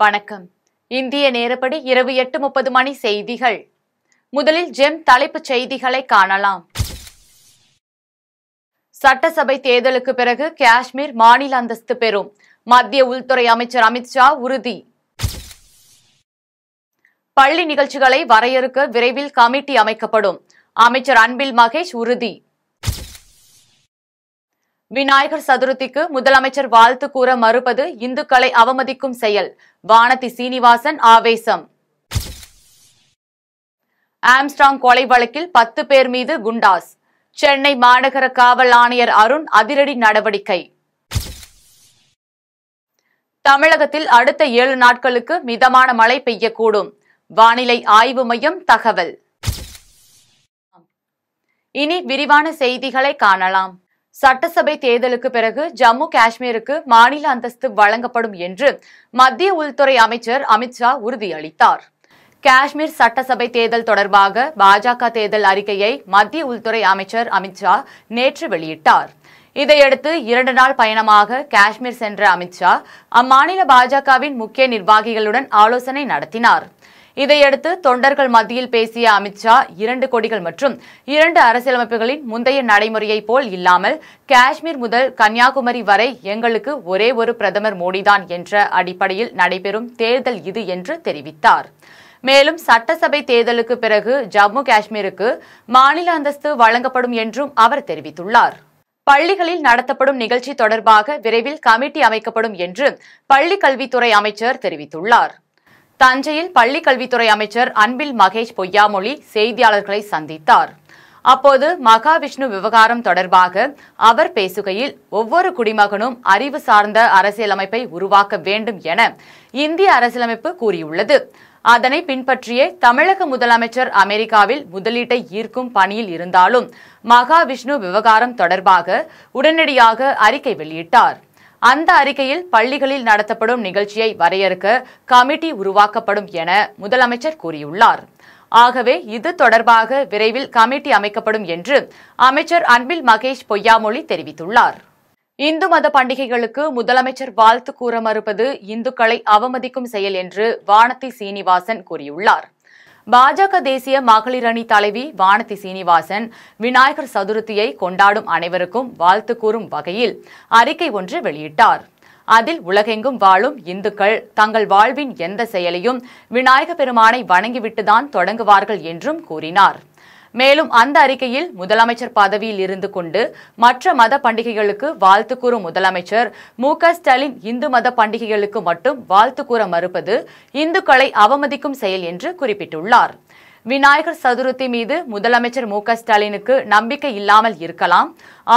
வணக்கம் இந்திய நேரப்படி இரவு எட்டு முப்பது மணி செய்திகள் முதலில் ஜெம் தலைப்புச் செய்திகளை காணலாம் சட்டசபை தேர்தலுக்கு பிறகு காஷ்மீர் மாநில அந்தஸ்து பெறும் மத்திய உள்துறை அமைச்சர் அமித்ஷா உறுதி பள்ளி நிகழ்ச்சிகளை வரையறுக்க விரைவில் கமிட்டி அமைக்கப்படும் அமைச்சர் அன்பில் மகேஷ் உறுதி விநாயகர் சதுர்த்திக்கு முதலமைச்சர் வாழ்த்து கூற மறுப்பது இந்துக்களை அவமதிக்கும் செயல் வானதி சீனிவாசன் ஆவேசம் ஆம்ஸ்டாங் கொலை வழக்கில் பத்து பேர் மீது குண்டாஸ் சென்னை மாநகர காவல் ஆணையர் அருண் அதிரடி நடவடிக்கை தமிழகத்தில் அடுத்த ஏழு நாட்களுக்கு மிதமான மழை பெய்யக்கூடும் வானிலை ஆய்வு மையம் தகவல் இனி விரிவான செய்திகளை காணலாம் சட்டசபை தேர்தலுக்கு பிறகு ஜம்மு காஷ்மீருக்கு மாநில அந்தஸ்து வழங்கப்படும் என்று மத்திய உள்துறை அமைச்சர் அமித்ஷா உறுதியளித்தார் காஷ்மீர் சட்டசபை தேர்தல் தொடர்பாக பாஜக தேர்தல் அறிக்கையை மத்திய உள்துறை அமைச்சர் அமித்ஷா நேற்று வெளியிட்டார் இதையடுத்து இரண்டு நாள் பயணமாக காஷ்மீர் சென்ற அமித்ஷா அம்மாநில பாஜகவின் முக்கிய நிர்வாகிகளுடன் ஆலோசனை நடத்தினார் இதையடுத்து தொண்டர்கள் மத்தியில் பேசிய அமித்ஷா இரண்டு கொடிகள் மற்றும் இரண்டு அரசியலமைப்புகளின் முந்தைய நடைமுறையை போல் இல்லாமல் காஷ்மீர் முதல் கன்னியாகுமரி வரை எங்களுக்கு ஒரே ஒரு பிரதமர் மோடிதான் என்ற அடிப்படையில் நடைபெறும் தேர்தல் இது என்று தெரிவித்தார் மேலும் சட்டசபை தேர்தலுக்கு பிறகு ஜம்மு காஷ்மீருக்கு மாநில அந்தஸ்து வழங்கப்படும் என்றும் அவர் தெரிவித்துள்ளார் பள்ளிகளில் நடத்தப்படும் நிகழ்ச்சி தொடர்பாக விரைவில் கமிட்டி அமைக்கப்படும் என்று பள்ளிக் கல்வித்துறை அமைச்சர் தெரிவித்துள்ளார் தஞ்சையில் பள்ளிக்கல்வித்துறை அமைச்சர் அன்பில் மகேஷ் பொய்யாமொழி செய்தியாளர்களை சந்தித்தார் அப்போது மகாவிஷ்ணு விவகாரம் தொடர்பாக அவர் பேசுகையில் ஒவ்வொரு குடிமகனும் அறிவு சார்ந்த அரசியலமைப்பை உருவாக்க வேண்டும் என இந்திய அரசியலமைப்பு கூறியுள்ளது அதனை பின்பற்றியே தமிழக முதலமைச்சர் அமெரிக்காவில் முதலீட்டை ஈர்க்கும் பணியில் இருந்தாலும் மகாவிஷ்ணு விவகாரம் தொடர்பாக உடனடியாக அறிக்கை வெளியிட்டார் அந்த அறிக்கையில் பள்ளிகளில் நடத்தப்படும் நிகழ்ச்சியை வரையறுக்க கமிட்டி உருவாக்கப்படும் என முதலமைச்சர் கூறியுள்ளார் ஆகவே இது தொடர்பாக விரைவில் கமிட்டி அமைக்கப்படும் என்று அமைச்சர் அன்பில் மகேஷ் பொய்யாமொழி தெரிவித்துள்ளார் இந்து மத பண்டிகைகளுக்கு முதலமைச்சர் வாழ்த்து கூற மறுப்பது இந்துக்களை அவமதிக்கும் செயல் என்று வானத்தி சீனிவாசன் கூறியுள்ளார் பாஜக தேசிய மகளிர் அணி தலைவி வானதி சீனிவாசன் விநாயகர் சதுர்த்தியை கொண்டாடும் அனைவருக்கும் வாழ்த்து கூறும் வகையில் அறிக்கை ஒன்று வெளியிட்டார் அதில் உலகெங்கும் வாழும் இந்துக்கள் தங்கள் வாழ்வின் எந்த செயலையும் விநாயகப் பெருமானை வணங்கிவிட்டுதான் தொடங்குவார்கள் என்றும் கூறினார் மேலும் அந்த அறிக்கையில் முதலமைச்சர் பதவியில் இருந்து கொண்டு மற்ற மத பண்டிகைகளுக்கு வாழ்த்து கூறும் முதலமைச்சர் மு ஸ்டாலின் இந்து மத பண்டிகைகளுக்கு மட்டும் வாழ்த்து கூற மறுப்பது இந்துக்களை அவமதிக்கும் செயல் என்று குறிப்பிட்டுள்ளார் விநாயகர் சதுர்த்தி மீது முதலமைச்சர் மு ஸ்டாலினுக்கு நம்பிக்கை இல்லாமல் இருக்கலாம்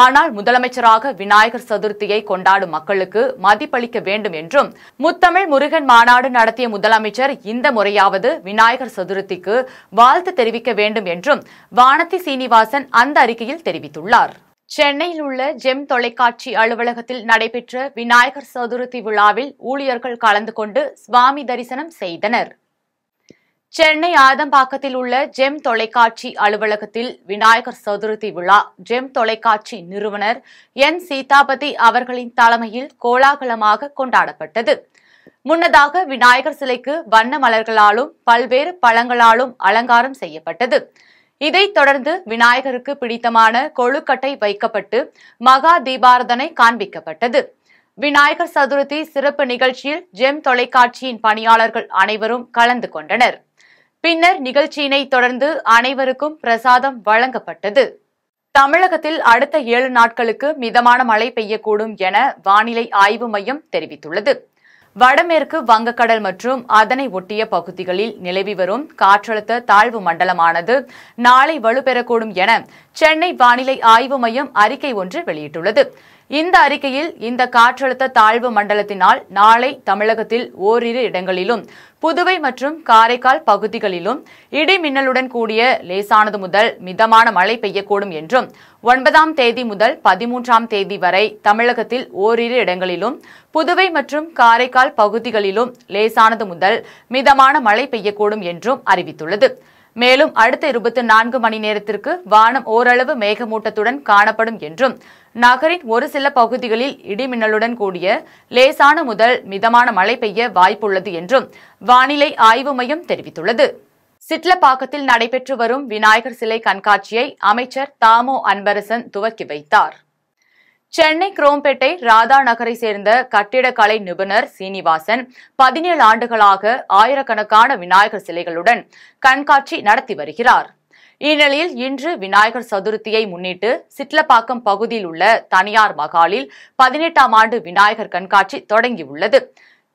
ஆனால் முதலமைச்சராக விநாயகர் சதுர்த்தியை கொண்டாடும் மக்களுக்கு மதிப்பளிக்க வேண்டும் என்றும் முத்தமிழ் முருகன் மாநாடு நடத்திய முதலமைச்சர் இந்த முறையாவது விநாயகர் சதுர்த்திக்கு வாழ்த்து தெரிவிக்க வேண்டும் என்றும் வானதி சீனிவாசன் அந்த அறிக்கையில் தெரிவித்துள்ளார் சென்னையில் உள்ள ஜெம் தொலைக்காட்சி அலுவலகத்தில் நடைபெற்ற விநாயகர் சதுர்த்தி விழாவில் ஊழியர்கள் கலந்து கொண்டு சுவாமி தரிசனம் செய்தனர் சென்னை ஆதம்பாக்கத்தில் உள்ள ஜெம் தொலைக்காட்சி அலுவலகத்தில் விநாயகர் சதுர்த்தி விழா ஜெம் தொலைக்காட்சி நிறுவனர் என் சீதாபதி அவர்களின் தலைமையில் கோலாகலமாக கொண்டாடப்பட்டது முன்னதாக விநாயகர் சிலைக்கு வண்ண மலர்களாலும் பல்வேறு பழங்களாலும் அலங்காரம் செய்யப்பட்டது இதைத் தொடர்ந்து விநாயகருக்கு பிடித்தமான கொழுக்கட்டை வைக்கப்பட்டு மகா தீபாரதனை காண்பிக்கப்பட்டது விநாயகர் சதுர்த்தி சிறப்பு நிகழ்ச்சியில் ஜெம் தொலைக்காட்சியின் பணியாளர்கள் அனைவரும் கலந்து கொண்டனர் பின்னர் நிகழ்ச்சியினை தொடர்ந்து அனைவருக்கும் பிரசாதம் வழங்கப்பட்டது தமிழகத்தில் அடுத்த ஏழு நாட்களுக்கு மிதமான மழை பெய்யக்கூடும் என வானிலை ஆய்வு மையம் தெரிவித்துள்ளது வடமேற்கு வங்கக்கடல் மற்றும் அதனை ஒட்டிய பகுதிகளில் நிலவி வரும் காற்றழுத்த தாழ்வு மண்டலமானது நாளை வலுப்பெறக்கூடும் என சென்னை வானிலை ஆய்வு மையம் அறிக்கை ஒன்று வெளியிட்டுள்ளது இந்த அறிக்கையில் இந்த காற்றழுத்த தாழ்வு மண்டலத்தினால் நாளை தமிழகத்தில் ஓரிரு இடங்களிலும் புதுவை மற்றும் காரைக்கால் பகுதிகளிலும் இடி மின்னலுடன் கூடிய லேசானது முதல் மிதமான மழை பெய்யக்கூடும் என்றும் ஒன்பதாம் தேதி முதல் பதிமூன்றாம் தேதி வரை தமிழகத்தில் ஓரிரு இடங்களிலும் புதுவை மற்றும் காரைக்கால் பகுதிகளிலும் லேசானது முதல் மிதமான மழை பெய்யக்கூடும் என்றும் அறிவித்துள்ளது மேலும் அடுத்த இருபத்தி நான்கு மணி நேரத்திற்கு வானம் ஓரளவு மேகமூட்டத்துடன் காணப்படும் என்றும் நகரின் ஒரு சில பகுதிகளில் இடிமின்னலுடன் கூடிய லேசான முதல் மிதமான மழை பெய்ய வாய்ப்புள்ளது என்றும் வானிலை ஆய்வு மையம் தெரிவித்துள்ளது சிட்லப்பாக்கத்தில் நடைபெற்று வரும் விநாயகர் சிலை கண்காட்சியை அமைச்சர் தாமோ அன்பரசன் துவக்கி வைத்தார் சென்னை குரோம்பேட்டை ராதா நகரை சேர்ந்த கட்டிடக்கலை நிபுணர் சீனிவாசன் பதினேழு ஆண்டுகளாக ஆயிரக்கணக்கான விநாயகர் சிலைகளுடன் கண்காட்சி நடத்தி வருகிறார் இந்நிலையில் இன்று விநாயகர் சதுர்த்தியை முன்னிட்டு சிட்லப்பாக்கம் பகுதியில் உள்ள தனியார் மகாலில் பதினெட்டாம் ஆண்டு விநாயகர் கண்காட்சி தொடங்கியுள்ளது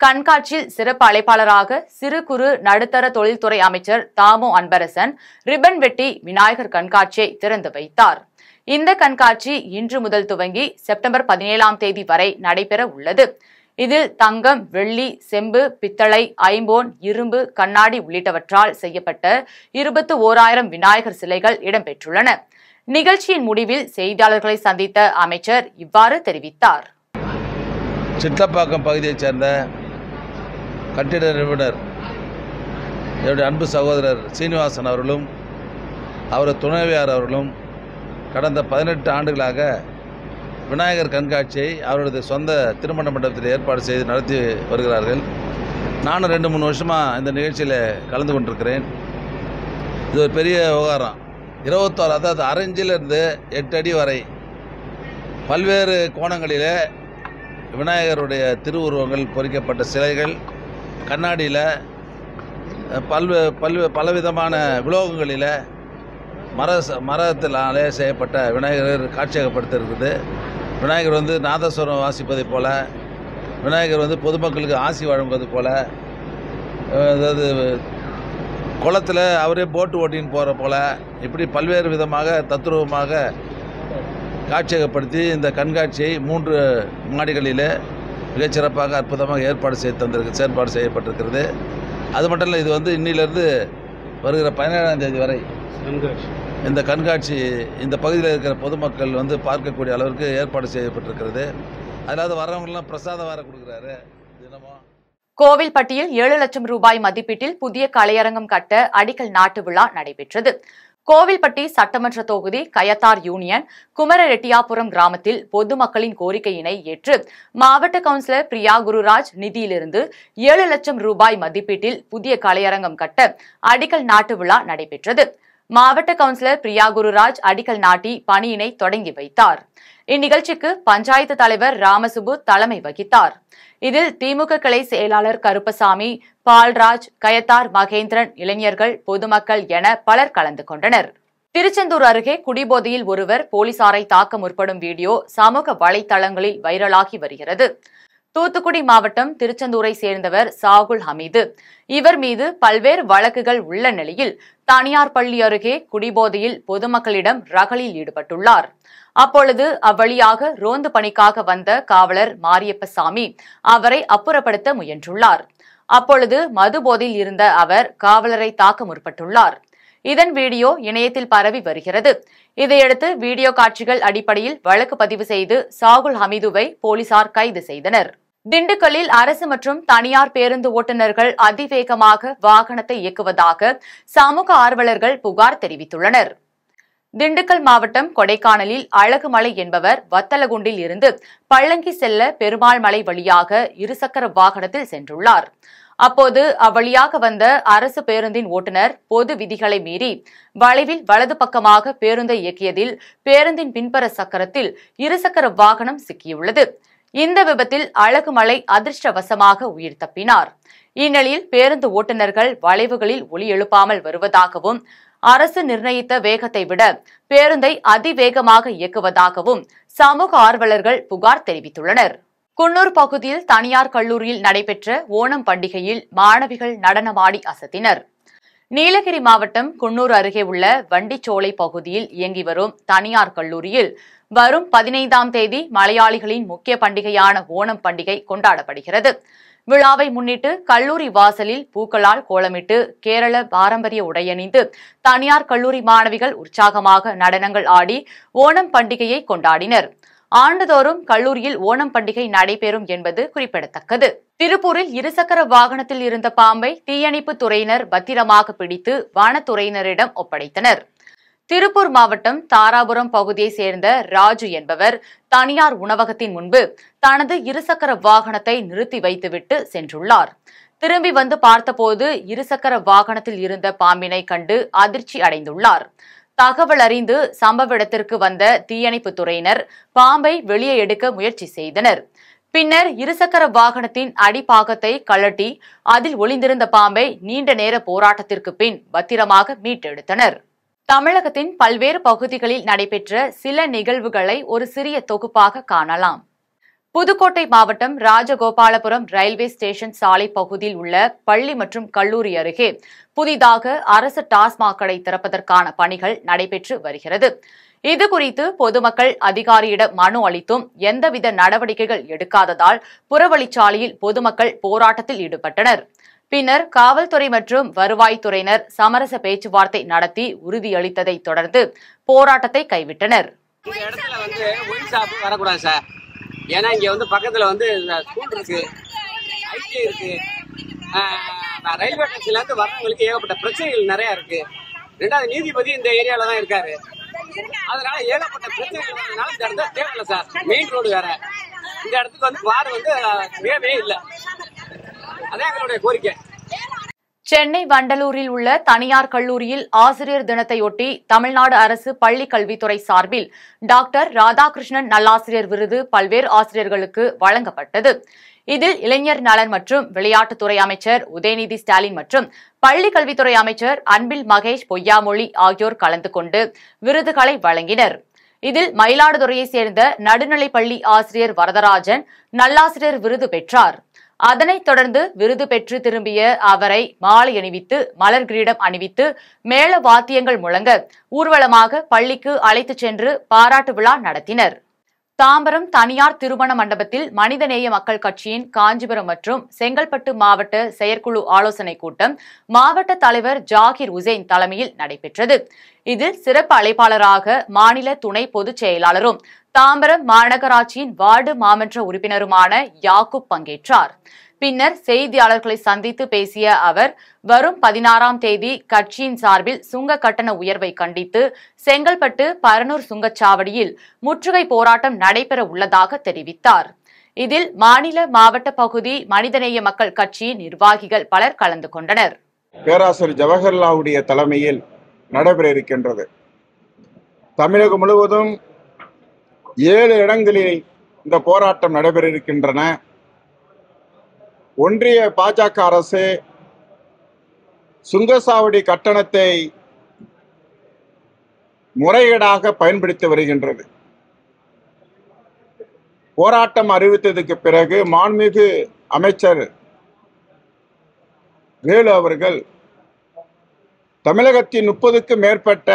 கண்காட்சியில் சிறப்பு அழைப்பாளராக சிறு குறு நடுத்தர தொழில்துறை அமைச்சர் தாமோ அன்பரசன் ரிப்பன் வெட்டி விநாயகர் கண்காட்சியை திறந்து வைத்தார் இந்த கண்காட்சி இன்று முதல் துவங்கி செப்டம்பர் பதினேழாம் தேதி வரை நடைபெற உள்ளது இதில் தங்கம் வெள்ளி செம்பு பித்தளை ஐம்போன் இரும்பு கண்ணாடி உள்ளிட்டவற்றால் செய்யப்பட்ட இருபத்து ஓராயிரம் விநாயகர் சிலைகள் இடம்பெற்றுள்ளன நிகழ்ச்சியின் முடிவில் செய்தியாளர்களை சந்தித்த அமைச்சர் இவ்வாறு தெரிவித்தார் சித்தப்பாக்கம் பகுதியைச் சேர்ந்த கட்டிட நிறுவனர் என்னுடைய அன்பு சகோதரர் சீனிவாசன் அவர்களும் அவரது துணைவியார் அவர்களும் கடந்த பதினெட்டு ஆண்டுகளாக விநாயகர் கண்காட்சியை அவரது சொந்த திருமண மண்டபத்தில் ஏற்பாடு செய்து நடத்தி வருகிறார்கள் நானும் ரெண்டு மூணு வருஷமாக இந்த நிகழ்ச்சியில் கலந்து கொண்டிருக்கிறேன் இது ஒரு பெரிய விவகாரம் இருபத்தோரு அதாவது அரைஞ்சிலிருந்து எட்டு அடி வரை பல்வேறு கோணங்களில் விநாயகருடைய திருவுருவங்கள் பொறிக்கப்பட்ட சிலைகள் கண்ணாடியில் பல்வே பல்வே பலவிதமான விலோகங்களில் மர மரத்தினாலே செய்யப்பட்ட விநாயகர் காட்சியகப்படுத்திருக்குது விநாயகர் வந்து நாதஸ்வரம் வாசிப்பதைப் போல் விநாயகர் வந்து பொதுமக்களுக்கு ஆசி வழங்குவது போல் அதாவது குளத்தில் அவரே போட்டு ஓட்டின்னு போகிற போல் இப்படி பல்வேறு விதமாக தத்துருவமாக காட்சியகப்படுத்தி இந்த கண்காட்சியை மூன்று மாடிகளில் மிகச்சிறப்பாக அற்புதமாக ஏற்பாடு செய்ய தந்திருக்கு ஏற்பாடு செய்யப்பட்டிருக்கிறது அது மட்டும் இல்லை இது வந்து இன்னிலிருந்து வருகிற பதினேழாம் தேதி வரை இந்த கண்காட்சி இந்த பகுதியில் இருக்கிற பொதுமக்கள் வந்து பார்க்கக்கூடிய அளவிற்கு ஏற்பாடு செய்யப்பட்டிருக்கிறது அதாவது வரவங்களாம் பிரசாதம் வர கொடுக்குறாரு தினமும் கோவில்பட்டியில் ஏழு லட்சம் ரூபாய் மதிப்பீட்டில் புதிய கலையரங்கம் கட்ட அடிக்கல் நாட்டு விழா நடைபெற்றது கோவில்பட்டி சட்டமன்ற தொகுதி கயத்தார் யூனியன் குமரரெட்டியாபுரம் கிராமத்தில் பொதுமக்களின் கோரிக்கையினை ஏற்று மாவட்ட கவுன்சிலர் பிரியா குருராஜ் நிதியிலிருந்து ஏழு லட்சம் ரூபாய் மதிப்பீட்டில் புதிய கலையரங்கம் கட்ட அடிக்கல் நாட்டு விழா நடைபெற்றது மாவட்ட கவுன்சிலர் பிரியா குருராஜ் அடிக்கல் நாட்டி பணியினை தொடங்கி வைத்தார் இந்நிகழ்ச்சிக்கு பஞ்சாயத்து தலைவர் ராமசுபு தலைமை வகித்தார் இதில் திமுக கிளை செயலாளர் கருப்பசாமி பால்ராஜ் கயத்தார் மகேந்திரன் இளைஞர்கள் பொதுமக்கள் என பலர் கலந்து கொண்டனர் திருச்செந்தூர் அருகே குடிபோதையில் ஒருவர் போலீசாரை தாக்க முற்படும் வீடியோ சமூக வலைதளங்களில் வைரலாகி வருகிறது தூத்துக்குடி மாவட்டம் திருச்செந்தூரை சேர்ந்தவர் சாகுல் ஹமீது இவர் மீது பல்வேறு வழக்குகள் உள்ள நிலையில் தனியார் பள்ளி அருகே குடிபோதையில் பொதுமக்களிடம் ரகளில் ஈடுபட்டுள்ளார் அப்பொழுது அவ்வழியாக ரோந்து பணிக்காக வந்த காவலர் மாரியப்பசாமி அவரை அப்புறப்படுத்த முயன்றுள்ளார் அப்பொழுது மது போதையில் இருந்த அவர் காவலரை தாக்க முற்பட்டுள்ளார் இதன் வீடியோ இணையத்தில் பரவி வருகிறது இதையடுத்து வீடியோ காட்சிகள் அடிப்படையில் வழக்கு பதிவு செய்து சாகுல் ஹமீதுவை போலீசார் கைது செய்தனர் திண்டுக்கல்லில் அரசு மற்றும் தனியார் பேருந்து ஓட்டுநர்கள் அதிவேகமாக வாகனத்தை இயக்குவதாக சமூக ஆர்வலர்கள் புகார் தெரிவித்துள்ளனர் திண்டுக்கல் மாவட்டம் கொடைக்கானலில் அழகுமலை என்பவர் வத்தலகுண்டில் இருந்து பள்ளங்கி செல்ல பெருமாள் மலை வழியாக இருசக்கர வாகனத்தில் சென்றுள்ளார் அப்போது அவ்வழியாக வந்த அரசு பேருந்தின் ஓட்டுநர் பொது விதிகளை மீறி வளைவில் வலது பக்கமாக பேருந்தை இயக்கியதில் பேருந்தின் பின்பற சக்கரத்தில் இருசக்கர வாகனம் சிக்கியுள்ளது இந்த விபத்தில் அழகுமலை அதிர்ஷ்டவசமாக உயிர் தப்பினார் இந்நிலையில் பேருந்து ஓட்டுநர்கள் வளைவுகளில் ஒளி எழுப்பாமல் வருவதாகவும் அரசு நிர்ணயித்த வேகத்தை விட பேருந்தை அதிவேகமாக இயக்குவதாகவும் சமூக ஆர்வலர்கள் புகார் தெரிவித்துள்ளனர் குன்னூர் பகுதியில் தனியார் கல்லூரியில் நடைபெற்ற ஓணம் பண்டிகையில் மாணவிகள் நடனமாடி அசத்தினர் நீலகிரி மாவட்டம் குன்னூர் அருகே உள்ள வண்டிச்சோலை பகுதியில் இயங்கி வரும் தனியார் கல்லூரியில் வரும் பதினைந்தாம் தேதி மலையாளிகளின் முக்கிய பண்டிகையான ஓணம் பண்டிகை கொண்டாடப்படுகிறது விழாவை முன்னிட்டு கல்லூரி வாசலில் பூக்களால் கோலமிட்டு கேரள பாரம்பரிய உடையணிந்து தனியார் கல்லூரி மாணவிகள் உற்சாகமாக நடனங்கள் ஆடி ஓணம் பண்டிகையை கொண்டாடினர் ஆண்டுதோறும் கல்லூரியில் ஓணம் பண்டிகை நடைபெறும் என்பது குறிப்பிடத்தக்கது திருப்பூரில் இருசக்கர வாகனத்தில் இருந்த பாம்பை தீயணைப்பு துறையினர் பத்திரமாக பிடித்து வனத்துறையினரிடம் ஒப்படைத்தனர் திருப்பூர் மாவட்டம் தாராபுரம் பகுதியை சேர்ந்த ராஜு என்பவர் தனியார் உணவகத்தின் முன்பு தனது இருசக்கர வாகனத்தை நிறுத்தி வைத்துவிட்டு சென்றுள்ளார் திரும்பி வந்து பார்த்தபோது இருசக்கர வாகனத்தில் இருந்த பாம்பினை கண்டு அதிர்ச்சி அடைந்துள்ளார் தகவல் அறிந்து சம்பவ இடத்திற்கு வந்த தீயணைப்பு துறையினர் பாம்பை வெளியே எடுக்க முயற்சி செய்தனர் பின்னர் இருசக்கர வாகனத்தின் அடிப்பாகத்தை கழட்டி அதில் ஒளிந்திருந்த பாம்பை நீண்ட நேர போராட்டத்திற்கு பின் பத்திரமாக மீட்டெடுத்தனர் தமிழகத்தின் பல்வேறு பகுதிகளில் நடைபெற்ற சில நிகழ்வுகளை ஒரு சிறிய தொகுப்பாக காணலாம் புதுக்கோட்டை மாவட்டம் ராஜகோபாலபுரம் ரயில்வே ஸ்டேஷன் சாலை பகுதியில் உள்ள பள்ளி மற்றும் கல்லூரி அருகே புதிதாக அரசு டாஸ்மாக் கடை திறப்பதற்கான பணிகள் நடைபெற்று வருகிறது இது குறித்து பொதுமக்கள் அதிகாரியிடம் மனு அளித்தும் எந்தவித நடவடிக்கைகள் எடுக்காததால் புறவழிச்சாலையில் பொதுமக்கள் போராட்டத்தில் ஈடுபட்டனர் பின்னர் காவல்துறை மற்றும் வருவாய்த்துறையினர் சமரச பேச்சுவார்த்தை நடத்தி உறுதியளித்ததை தொடர்ந்து போராட்டத்தை கைவிட்டனர் ஏன்னா இங்க வந்து பக்கத்துல வந்து ஸ்கூல் இருக்கு ஐடி இருக்கு ரயில்வே டேஷன்லேருந்து வர்றவங்களுக்கு ஏகப்பட்ட பிரச்சனைகள் நிறையா இருக்கு ரெண்டாவது நீதிபதி இந்த ஏரியால தான் இருக்காரு அதனால ஏகப்பட்ட பிரச்சனைகள் இந்த இடத்துல தேவையில்ல சார் மெயின் ரோடு வேற இந்த இடத்துக்கு வந்து பார் வந்து தேவையே இல்லை அதான் எங்களுடைய கோரிக்கை சென்னை வண்டலூரில் உள்ள தனியார் கல்லூரியில் ஆசிரியர் தினத்தையொட்டி தமிழ்நாடு அரசு பள்ளி கல்வித்துறை சார்பில் டாக்டர் ராதாகிருஷ்ணன் நல்லாசிரியர் விருது பல்வேறு ஆசிரியர்களுக்கு வழங்கப்பட்டது இதில் இளைஞர் நலன் மற்றும் விளையாட்டுத்துறை அமைச்சர் உதயநிதி ஸ்டாலின் மற்றும் பள்ளி கல்வித்துறை அமைச்சர் அன்பில் மகேஷ் பொய்யாமொழி ஆகியோர் கலந்து கொண்டு விருதுகளை வழங்கினர் இதில் மயிலாடுதுறையைச் சேர்ந்த நடுநிலைப்பள்ளி ஆசிரியர் வரதராஜன் நல்லாசிரியர் விருது பெற்றார் அதனைத் தொடர்ந்து விருது பெற்று திரும்பிய அவரை மாலை அணிவித்து மலர் கிரீடம் அணிவித்து மேள வாத்தியங்கள் முழங்க ஊர்வலமாக பள்ளிக்கு அழைத்துச் சென்று பாராட்டு விழா நடத்தினர் தாம்பரம் தனியார் திருமண மண்டபத்தில் மனிதநேய மக்கள் கட்சியின் காஞ்சிபுரம் மற்றும் செங்கல்பட்டு மாவட்ட செயற்குழு ஆலோசனைக் கூட்டம் மாவட்ட தலைவர் ஜாகிர் உசேன் தலைமையில் நடைபெற்றது இதில் சிறப்பு அழைப்பாளராக மாநில துணை பொதுச் செயலாளரும் தாம்பரம் மாநகராட்சியின் வார்டு மாமன்ற உறுப்பினருமான யாக்குப் பங்கேற்றார் பின்னர் செய்தியாளர்களை சந்தித்து பேசிய அவர் வரும் பதினாறாம் தேதி கட்சியின் சார்பில் சுங்க கட்டண உயர்வை கண்டித்து செங்கல்பட்டு பரனூர் சுங்கச்சாவடியில் முற்றுகை போராட்டம் நடைபெற உள்ளதாக தெரிவித்தார் இதில் மாநில மாவட்ட பகுதி மனிதநேய மக்கள் கட்சியின் நிர்வாகிகள் பலர் கலந்து கொண்டனர் பேராசிரியர் ஜவஹர்லாவுடைய தலைமையில் நடைபெற இருக்கின்றது தமிழகம் முழுவதும் ஏழு இடங்களில் இந்த போராட்டம் நடைபெற இருக்கின்றன ஒன்றிய பாஜக அரசு சுங்கசாவடி கட்டணத்தை முறைகேடாக பயன்படுத்தி வருகின்றது போராட்டம் அறிவித்ததுக்கு பிறகு மாண்புமிகு அமைச்சர் வேலு அவர்கள் தமிழகத்தின் முப்பதுக்கும் மேற்பட்ட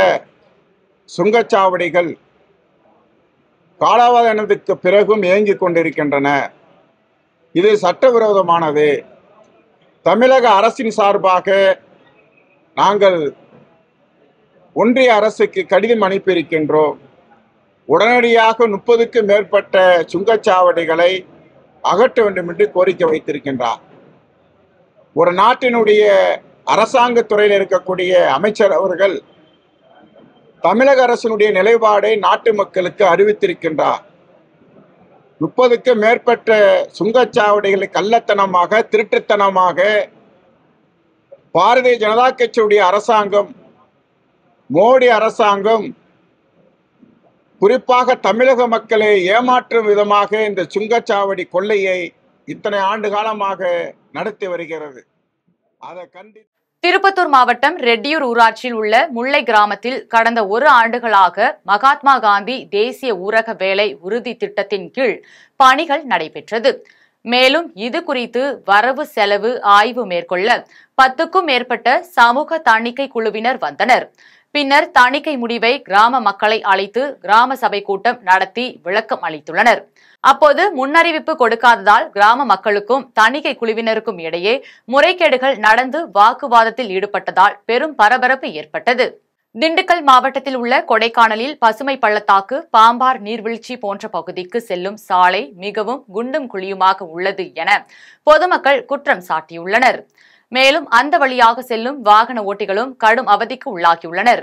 சுங்கச்சாவடிகள் காலாவதனத்துக்கு பிறகும் இயங்கி கொண்டிருக்கின்றன இது சட்டவிரோதமானது தமிழக அரசின் சார்பாக நாங்கள் ஒன்றிய அரசுக்கு கடிதம் அனுப்பியிருக்கின்றோம் உடனடியாக முப்பதுக்கும் மேற்பட்ட சுங்கச்சாவடிகளை அகற்ற வேண்டும் என்று கோரிக்கை வைத்திருக்கின்றார் ஒரு நாட்டினுடைய அரசாங்க துறையில் இருக்கக்கூடிய அமைச்சர் அவர்கள் தமிழக அரசினுடைய நிலைப்பாடை நாட்டு மக்களுக்கு அறிவித்திருக்கின்றார் முப்பதுக்கு மேற்பட்ட சுங்கச்சாவடிகளை கள்ளத்தனமாக திருட்டுத்தனமாக பாரதிய ஜனதா கட்சியுடைய அரசாங்கம் மோடி அரசாங்கம் குறிப்பாக தமிழக மக்களை ஏமாற்றும் விதமாக இந்த சுங்கச்சாவடி கொள்ளையை இத்தனை ஆண்டு காலமாக நடத்தி வருகிறது அதை கண்டி திருப்பத்தூர் மாவட்டம் ரெட்டியூர் ஊராட்சியில் உள்ள முல்லை கிராமத்தில் கடந்த ஒரு ஆண்டுகளாக மகாத்மா காந்தி தேசிய ஊரக வேலை உறுதி திட்டத்தின் கீழ் பணிகள் நடைபெற்றது மேலும் இது குறித்து வரவு செலவு ஆய்வு மேற்கொள்ள பத்துக்கும் மேற்பட்ட சமூக தணிக்கை குழுவினர் வந்தனர் பின்னர் தணிக்கை முடிவை கிராம மக்களை அழைத்து கிராம சபை கூட்டம் நடத்தி விளக்கம் அளித்துள்ளனர் அப்போது முன்னறிவிப்பு கொடுக்காததால் கிராம மக்களுக்கும் தணிக்கை குழுவினருக்கும் இடையே முறைகேடுகள் நடந்து வாக்குவாதத்தில் ஈடுபட்டதால் பெரும் பரபரப்பு ஏற்பட்டது திண்டுக்கல் மாவட்டத்தில் உள்ள கொடைக்கானலில் பசுமை பள்ளத்தாக்கு பாம்பார் நீர்வீழ்ச்சி போன்ற பகுதிக்கு செல்லும் சாலை மிகவும் குண்டும் குழியுமாக உள்ளது என பொதுமக்கள் குற்றம் சாட்டியுள்ளனர் மேலும் அந்த வழியாக செல்லும் வாகன ஓட்டிகளும் கடும் அவதிக்கு உள்ளாகியுள்ளனர்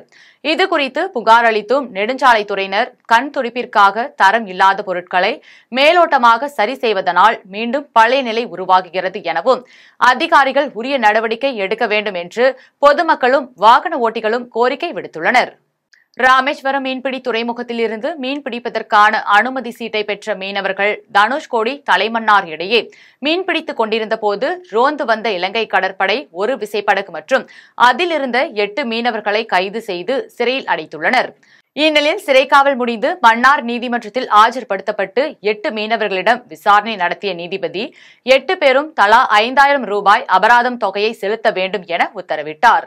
இதுகுறித்து புகார் அளித்தும் நெடுஞ்சாலைத்துறையினர் கண் துடிப்பிற்காக தரம் இல்லாத பொருட்களை மேலோட்டமாக சரி செய்வதனால் மீண்டும் பழைய நிலை உருவாகுகிறது எனவும் அதிகாரிகள் உரிய நடவடிக்கை எடுக்க வேண்டும் என்று பொதுமக்களும் வாகன ஓட்டிகளும் கோரிக்கை விடுத்துள்ளனர் ராமேஸ்வரம் மீன்பிடி துறைமுகத்தில் இருந்து அனுமதி சீட்டை பெற்ற மீனவர்கள் தனுஷ்கோடி தலைமன்னார் இடையே மீன்பிடித்துக் கொண்டிருந்த போது ரோந்து வந்த இலங்கை கடற்படை ஒரு விசைப்படகு மற்றும் அதிலிருந்த எட்டு மீனவர்களை கைது செய்து சிறையில் அடைத்துள்ளனர் இந்நிலையில் சிறைக்காவல் முடிந்து மன்னார் நீதிமன்றத்தில் ஆஜர்படுத்தப்பட்டு எட்டு மீனவர்களிடம் விசாரணை நடத்திய நீதிபதி எட்டு பேரும் தலா ஐந்தாயிரம் ரூபாய் அபராதம் தொகையை செலுத்த வேண்டும் என உத்தரவிட்டார்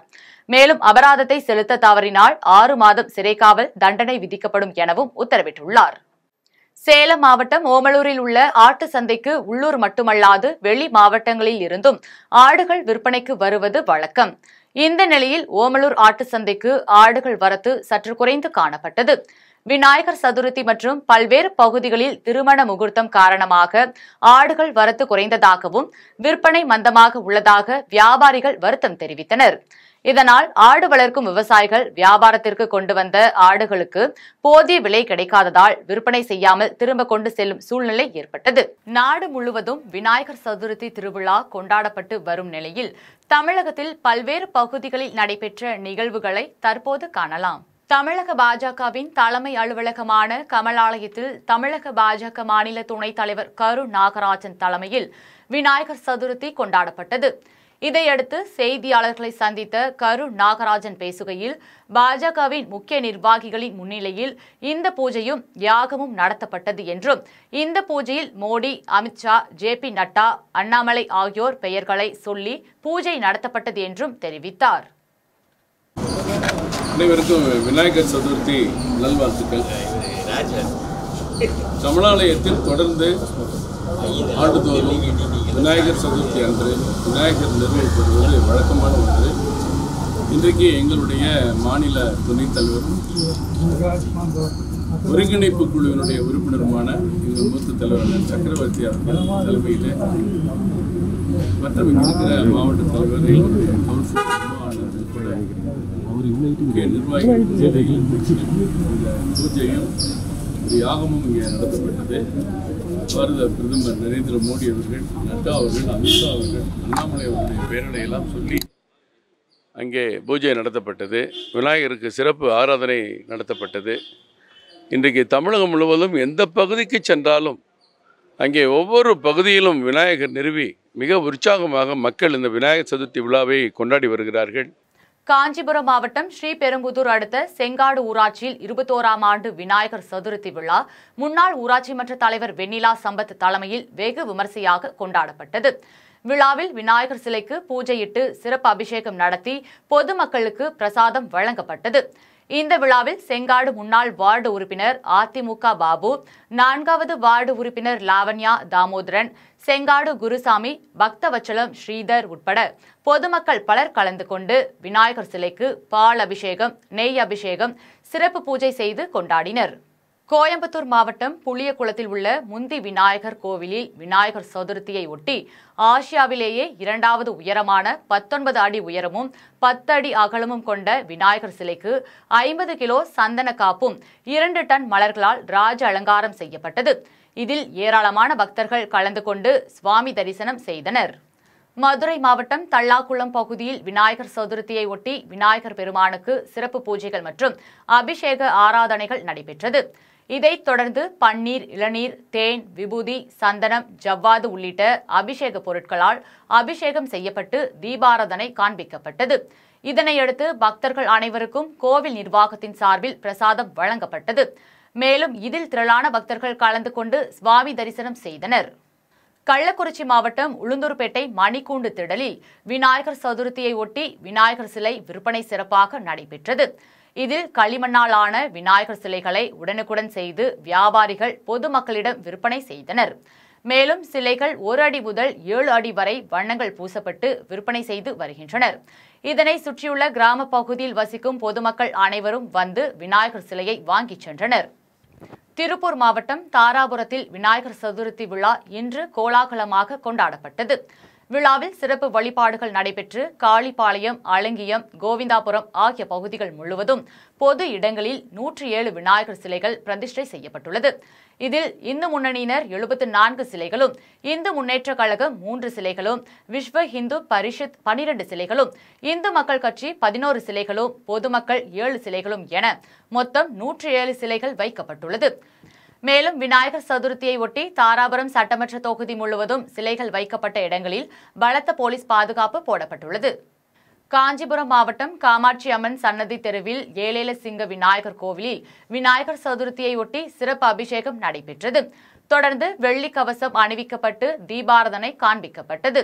மேலும் அபராதத்தை செலுத்த தவறினால் ஆறு மாதம் சிறைக்காவல் தண்டனை விதிக்கப்படும் எனவும் உத்தரவிட்டுள்ளார் சேலம் மாவட்டம் ஓமலூரில் உள்ள ஆட்டு சந்தைக்கு உள்ளூர் மட்டுமல்லாது வெளி மாவட்டங்களில் இருந்தும் ஆடுகள் விற்பனைக்கு வருவது வழக்கம் இந்த நிலையில் ஓமலூர் ஆட்டு சந்தைக்கு ஆடுகள் வரத்து சற்று குறைந்து காணப்பட்டது விநாயகர் சதுர்த்தி மற்றும் பல்வேறு பகுதிகளில் திருமண முகூர்த்தம் காரணமாக ஆடுகள் வரத்து குறைந்ததாகவும் விற்பனை மந்தமாக உள்ளதாக வியாபாரிகள் வருத்தம் தெரிவித்தனர் இதனால் ஆடு வளர்க்கும் விவசாயிகள் வியாபாரத்திற்கு கொண்டு வந்த ஆடுகளுக்கு போதிய விலை கிடைக்காததால் விற்பனை செய்யாமல் திரும்ப கொண்டு செல்லும் சூழ்நிலை ஏற்பட்டது நாடு முழுவதும் விநாயகர் சதுர்த்தி திருவிழா கொண்டாடப்பட்டு வரும் நிலையில் தமிழகத்தில் பல்வேறு பகுதிகளில் நடைபெற்ற நிகழ்வுகளை தற்போது காணலாம் தமிழக பாஜகவின் தலைமை அலுவலகமான கமலாலயத்தில் தமிழக பாஜக மாநில துணைத் தலைவர் கரு நாகராஜன் தலைமையில் விநாயகர் சதுர்த்தி கொண்டாடப்பட்டது இதையடுத்து செய்தியாளர்களை சந்தித்த கரு நாகராஜன் பேசுகையில் பாஜகவின் முக்கிய நிர்வாகிகளின் முன்னிலையில் இந்த பூஜையும் யாகமும் நடத்தப்பட்டது என்றும் இந்த பூஜையில் மோடி அமித்ஷா ஜே பி நட்டா அண்ணாமலை ஆகியோர் பெயர்களை சொல்லி பூஜை நடத்தப்பட்டது என்றும் தெரிவித்தார் அனைவருக்கும் விநாயகர் சதுர்த்தி நல்வாழ்த்துக்கள் சமணாலயத்தில் தொடர்ந்து ஆண்டுதோறும் விநாயகர் சதுர்த்தி அன்று விநாயகர் நிர்வகிக்கப்படுவது வழக்கமான ஒன்று இன்றைக்கு எங்களுடைய மாநில துணைத் தலைவரும் ஒருங்கிணைப்பு குழுவினுடைய உறுப்பினருமான எங்கள் மூத்த தலைவர் சக்கரவர்த்தி அவர்கள் தலைமையில் மற்றும் இங்கே இருக்கிற மாவட்ட தலைவர்கள் இங்கே நிர்வாகிகள் பூஜையும் யாகமும் இங்கே நடத்தப்பட்டது பாரத பிரதமர் நரேந்திர மோடி அவர்கள் நட்டா அவர்கள் அமித்ஷா அவர்கள் அண்ணாமலை அவர்களுடைய பேரடையெல்லாம் சொல்லி அங்கே பூஜை நடத்தப்பட்டது விநாயகருக்கு சிறப்பு ஆராதனை நடத்தப்பட்டது இன்றைக்கு தமிழகம் முழுவதும் எந்த பகுதிக்கு சென்றாலும் அங்கே ஒவ்வொரு பகுதியிலும் விநாயகர் நிறுவி மிக உற்சாகமாக மக்கள் இந்த விநாயகர் சதுர்த்தி விழாவை கொண்டாடி வருகிறார்கள் காஞ்சிபுரம் மாவட்டம் ஸ்ரீபெரும்புதூர் அடுத்த செங்காடு ஊராட்சியில் இருபத்தோராம் ஆண்டு விநாயகர் சதுர்த்தி விழா முன்னாள் ஊராட்சி மன்ற தலைவர் வெண்ணிலா சம்பத் தலைமையில் வெகு விமர்சையாக கொண்டாடப்பட்டது விழாவில் விநாயகர் சிலைக்கு பூஜையிட்டு சிறப்பு அபிஷேகம் நடத்தி பொதுமக்களுக்கு பிரசாதம் வழங்கப்பட்டது இந்த விழாவில் செங்காடு முன்னாள் வார்டு உறுப்பினர் அதிமுக பாபு நான்காவது வார்டு உறுப்பினர் லாவண்யா தாமோதரன் செங்காடு குருசாமி பக்தவச்சலம் ஸ்ரீதர் உட்பட பொதுமக்கள் பலர் கலந்து கொண்டு விநாயகர் சிலைக்கு பால் அபிஷேகம் நெய் அபிஷேகம் சிறப்பு பூஜை செய்து கொண்டாடினர் கோயம்புத்தூர் மாவட்டம் புளியகுளத்தில் உள்ள முந்தி விநாயகர் கோவிலில் விநாயகர் சதுர்த்தியை ஒட்டி ஆசியாவிலேயே இரண்டாவது உயரமான பத்தொன்பது அடி உயரமும் பத்து அடி அகலமும் கொண்ட விநாயகர் சிலைக்கு ஐம்பது கிலோ சந்தன காப்பும் இரண்டு டன் மலர்களால் ராஜ அலங்காரம் செய்யப்பட்டது இதில் ஏராளமான பக்தர்கள் கலந்து கொண்டு சுவாமி தரிசனம் செய்தனர் மதுரை மாவட்டம் தள்ளாக்குளம் பகுதியில் விநாயகர் சதுர்த்தியை ஒட்டி விநாயகர் பெருமானுக்கு சிறப்பு பூஜைகள் மற்றும் அபிஷேக ஆராதனைகள் நடைபெற்றது இதைத் தொடர்ந்து பன்னீர் இளநீர் தேன் விபூதி சந்தனம் ஜவ்வாது உள்ளிட்ட அபிஷேக பொருட்களால் அபிஷேகம் செய்யப்பட்டு தீபாரதனை காண்பிக்கப்பட்டது இதனையடுத்து பக்தர்கள் அனைவருக்கும் கோவில் நிர்வாகத்தின் சார்பில் பிரசாதம் வழங்கப்பட்டது மேலும் இதில் திரளான பக்தர்கள் கலந்து கொண்டு சுவாமி தரிசனம் செய்தனர் கள்ளக்குறிச்சி மாவட்டம் உளுந்தூர்பேட்டை மணிக்கூண்டு திடலில் விநாயகர் சதுர்த்தியை ஒட்டி விநாயகர் சிலை விற்பனை சிறப்பாக நடைபெற்றது இது களிமண்ணாலான விநாயகர் சிலைகளை உடனுக்குடன் செய்து வியாபாரிகள் பொதுமக்களிடம் விற்பனை செய்தனர் மேலும் சிலைகள் ஒரு அடி முதல் ஏழு அடி வரை வண்ணங்கள் பூசப்பட்டு விற்பனை செய்து வருகின்றனர் இதனை சுற்றியுள்ள கிராம பகுதியில் வசிக்கும் பொதுமக்கள் அனைவரும் வந்து விநாயகர் சிலையை வாங்கிச் சென்றனர் திருப்பூர் மாவட்டம் தாராபுரத்தில் விநாயகர் சதுர்த்தி விழா இன்று கோலாகலமாக கொண்டாடப்பட்டது விழாவில் சிறப்பு வழிபாடுகள் நடைபெற்று காளிபாளையம் அலங்கியம் கோவிந்தாபுரம் ஆகிய பகுதிகள் முழுவதும் பொது இடங்களில் நூற்றி ஏழு விநாயகர் சிலைகள் பிரதிஷ்டை செய்யப்பட்டுள்ளது இதில் இந்து முன்னணியினர் எழுபத்து நான்கு சிலைகளும் இந்து முன்னேற்ற கழகம் மூன்று சிலைகளும் விஸ்வ இந்து பரிஷத் பனிரெண்டு சிலைகளும் இந்து மக்கள் கட்சி பதினோரு சிலைகளும் பொதுமக்கள் ஏழு சிலைகளும் என மொத்தம் நூற்றி ஏழு சிலைகள் வைக்கப்பட்டுள்ளது மேலும் விநாயகர் சதுர்த்தியை ஒட்டி தாராபுரம் சட்டமன்ற தொகுதி முழுவதும் சிலைகள் வைக்கப்பட்ட இடங்களில் பலத்த போலீஸ் பாதுகாப்பு போடப்பட்டுள்ளது காஞ்சிபுரம் மாவட்டம் காமாட்சி அம்மன் சன்னதி தெருவில் ஏழேல சிங்க விநாயகர் கோவிலில் விநாயகர் சதுர்த்தியை ஒட்டி சிறப்பு அபிஷேகம் நடைபெற்றது தொடர்ந்து வெள்ளி கவசம் அணிவிக்கப்பட்டு தீபாரதனை காண்பிக்கப்பட்டது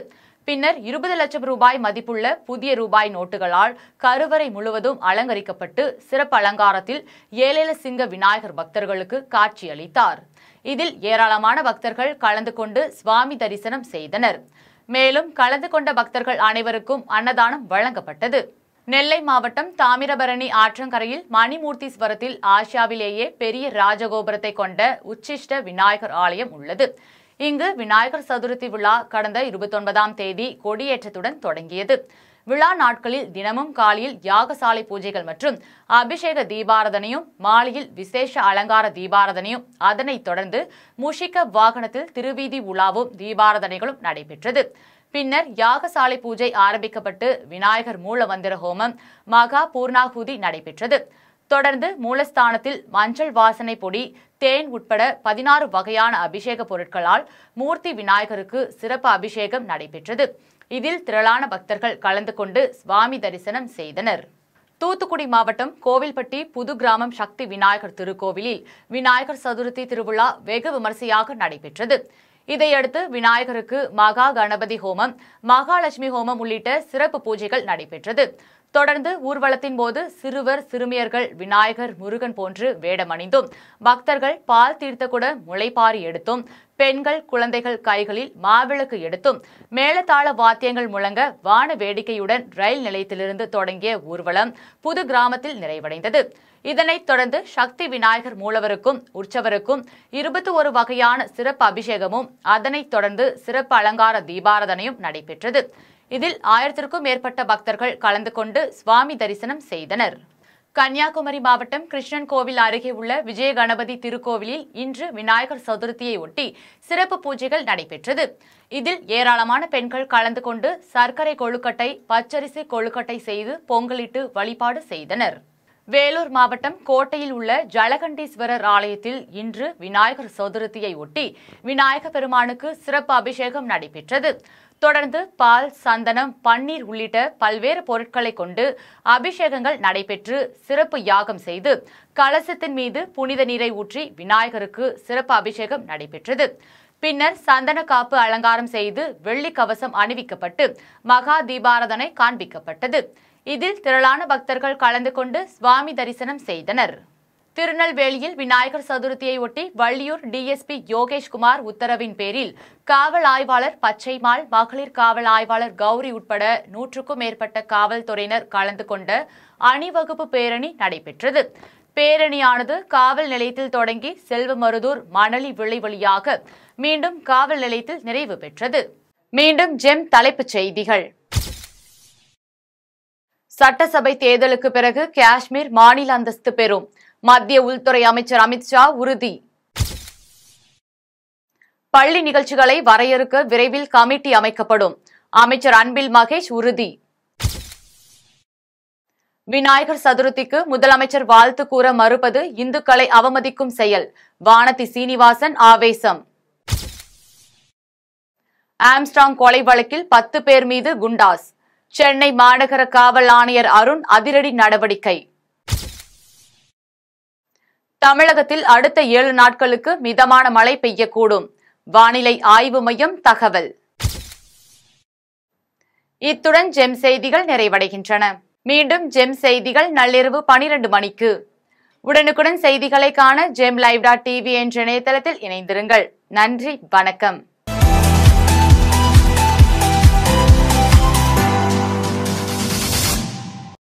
பின்னர் இருபது லட்சம் ரூபாய் மதிப்புள்ள புதிய ரூபாய் நோட்டுகளால் கருவறை முழுவதும் அலங்கரிக்கப்பட்டு சிறப்பு அலங்காரத்தில் ஏலேல சிங்க விநாயகர் பக்தர்களுக்கு காட்சியளித்தார் இதில் ஏராளமான பக்தர்கள் கலந்து கொண்டு சுவாமி தரிசனம் செய்தனர் மேலும் கலந்து கொண்ட பக்தர்கள் அனைவருக்கும் அன்னதானம் வழங்கப்பட்டது நெல்லை மாவட்டம் தாமிரபரணி ஆற்றங்கரையில் மணிமூர்த்தீஸ்வரத்தில் ஆசியாவிலேயே பெரிய ராஜகோபுரத்தை கொண்ட உச்சிஷ்ட விநாயகர் ஆலயம் உள்ளது இங்கு விநாயகர் சதுர்த்தி விழா கடந்த இருபத்தொன்பதாம் தேதி கொடியேற்றத்துடன் தொடங்கியது விழா நாட்களில் தினமும் காலையில் யாகசாலை பூஜைகள் மற்றும் அபிஷேக தீபாரதனையும் மாலையில் விசேஷ அலங்கார தீபாரதனையும் அதனைத் தொடர்ந்து முஷிக்க வாகனத்தில் திருவீதி உலாவும் தீபாரதனைகளும் நடைபெற்றது பின்னர் யாகசாலை பூஜை ஆரம்பிக்கப்பட்டு விநாயகர் மூலமந்திர ஹோமம் மகா பூர்ணாகுதி நடைபெற்றது தொடர்ந்து மூலஸ்தானத்தில் மஞ்சள் வாசனை பொடி தேன் உட்பட பதினாறு வகையான அபிஷேக பொருட்களால் மூர்த்தி விநாயகருக்கு சிறப்பு அபிஷேகம் நடைபெற்றது இதில் திரளான பக்தர்கள் கலந்து கொண்டு சுவாமி தரிசனம் செய்தனர் தூத்துக்குடி மாவட்டம் கோவில்பட்டி புது கிராமம் சக்தி விநாயகர் திருக்கோவிலில் விநாயகர் சதுர்த்தி திருவிழா வெகு விமரிசையாக நடைபெற்றது இதையடுத்து விநாயகருக்கு மகா கணபதி ஹோமம் மகாலட்சுமி ஹோமம் உள்ளிட்ட சிறப்பு பூஜைகள் நடைபெற்றது தொடர்ந்து ஊர்வலத்தின் போது சிறுவர் சிறுமியர்கள் விநாயகர் முருகன் போன்று வேடமணிந்தும் பக்தர்கள் பால் தீர்த்த கூட முளைப்பாரி எடுத்தும் பெண்கள் குழந்தைகள் கைகளில் மாவிளக்கு எடுத்தும் மேலதாள வாத்தியங்கள் முழங்க வான வேடிக்கையுடன் ரயில் நிலையத்திலிருந்து தொடங்கிய ஊர்வலம் புது கிராமத்தில் நிறைவடைந்தது இதனைத் தொடர்ந்து சக்தி விநாயகர் மூலவருக்கும் உற்சவருக்கும் இருபத்தி ஒரு வகையான சிறப்பு அபிஷேகமும் அதனைத் தொடர்ந்து சிறப்பு அலங்கார தீபாரதனையும் நடைபெற்றது இதில் ஆயிரத்திற்கும் மேற்பட்ட பக்தர்கள் கலந்து கொண்டு சுவாமி தரிசனம் செய்தனர் கன்னியாகுமரி மாவட்டம் கிருஷ்ணன் கோவில் அருகே உள்ள விஜய கணபதி திருக்கோவிலில் இன்று விநாயகர் சதுர்த்தியை ஒட்டி சிறப்பு பூஜைகள் நடைபெற்றது இதில் ஏராளமான பெண்கள் கலந்து கொண்டு சர்க்கரை கொழுக்கட்டை பச்சரிசி கொழுக்கட்டை செய்து பொங்கலிட்டு வழிபாடு செய்தனர் வேலூர் மாவட்டம் கோட்டையில் உள்ள ஜலகண்டீஸ்வரர் ஆலயத்தில் இன்று விநாயகர் சதுர்த்தியை ஒட்டி விநாயக பெருமானுக்கு சிறப்பு அபிஷேகம் நடைபெற்றது தொடர்ந்து பால் சந்தனம் பன்னீர் உள்ளிட்ட பல்வேறு பொருட்களை கொண்டு அபிஷேகங்கள் நடைபெற்று சிறப்பு யாகம் செய்து கலசத்தின் மீது புனித நீரை ஊற்றி விநாயகருக்கு சிறப்பு அபிஷேகம் நடைபெற்றது பின்னர் சந்தன காப்பு அலங்காரம் செய்து வெள்ளி கவசம் அணிவிக்கப்பட்டு மகா தீபாரதனை காண்பிக்கப்பட்டது இதில் திரளான பக்தர்கள் கலந்து கொண்டு சுவாமி தரிசனம் செய்தனர் திருநெல்வேலியில் விநாயகர் ஒட்டி வள்ளியூர் டிஎஸ்பி யோகேஷ்குமார் உத்தரவின் பேரில் காவல் ஆய்வாளர் பச்சைமால் மகளிர் காவல் ஆய்வாளர் கௌரி உட்பட நூற்றுக்கும் மேற்பட்ட காவல்துறையினர் கலந்து கொண்ட அணிவகுப்பு பேரணி நடைபெற்றது பேரணியானது காவல் நிலையத்தில் தொடங்கி செல்வமருதூர் மணலி விளை வழியாக மீண்டும் காவல் நிலையத்தில் நிறைவு பெற்றது மீண்டும் ஜெம் தலைப்புச் செய்திகள் சட்டசபை தேர்தலுக்கு பிறகு காஷ்மீர் மாநில அந்தஸ்து பெறும் மத்திய உள்துறை அமைச்சர் அமித்ஷா உறுதி பள்ளி நிகழ்ச்சிகளை வரையறுக்க விரைவில் கமிட்டி அமைக்கப்படும் அமைச்சர் அன்பில் மகேஷ் உறுதி விநாயகர் சதுர்த்திக்கு முதலமைச்சர் வாழ்த்து கூற மறுப்பது இந்துக்களை அவமதிக்கும் செயல் வானதி சீனிவாசன் ஆவேசம் ஆம்ஸ்டாங் கொலை வழக்கில் பத்து பேர் மீது குண்டாஸ் சென்னை மாநகர காவல் ஆணையர் அருண் அதிரடி நடவடிக்கை தமிழகத்தில் அடுத்த ஏழு நாட்களுக்கு மிதமான மழை பெய்யக்கூடும் வானிலை ஆய்வு மையம் தகவல் இத்துடன் ஜெம் செய்திகள் நிறைவடைகின்றன மீண்டும் ஜெம் செய்திகள் நள்ளிரவு பனிரெண்டு மணிக்கு உடனுக்குடன் செய்திகளை காண ஜெம் லைவ் டாட் டிவி என்ற இணையதளத்தில் இணைந்திருங்கள் நன்றி வணக்கம்